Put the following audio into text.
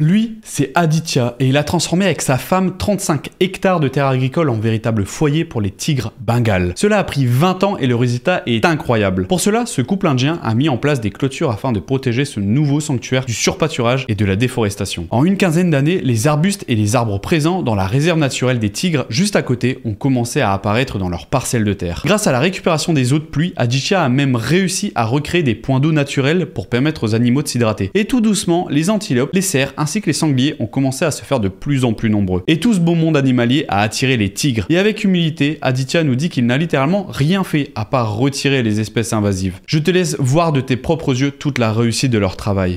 Lui, c'est Aditya et il a transformé avec sa femme 35 hectares de terres agricoles en véritable foyer pour les tigres bengales. Cela a pris 20 ans et le résultat est incroyable. Pour cela, ce couple indien a mis en place des clôtures afin de protéger ce nouveau sanctuaire du surpâturage et de la déforestation. En une quinzaine d'années, les arbustes et les arbres présents dans la réserve naturelle des tigres juste à côté ont commencé à apparaître dans leurs parcelles de terre. Grâce à la récupération des eaux de pluie, Aditya a même réussi à recréer des points d'eau naturels pour permettre aux animaux de s'hydrater. Et tout doucement, les antilopes, les cerfs, ainsi que les sangliers ont commencé à se faire de plus en plus nombreux. Et tout ce beau monde animalier a attiré les tigres. Et avec humilité, Aditya nous dit qu'il n'a littéralement rien fait à part retirer les espèces invasives. Je te laisse voir de tes propres yeux toute la réussite de leur travail.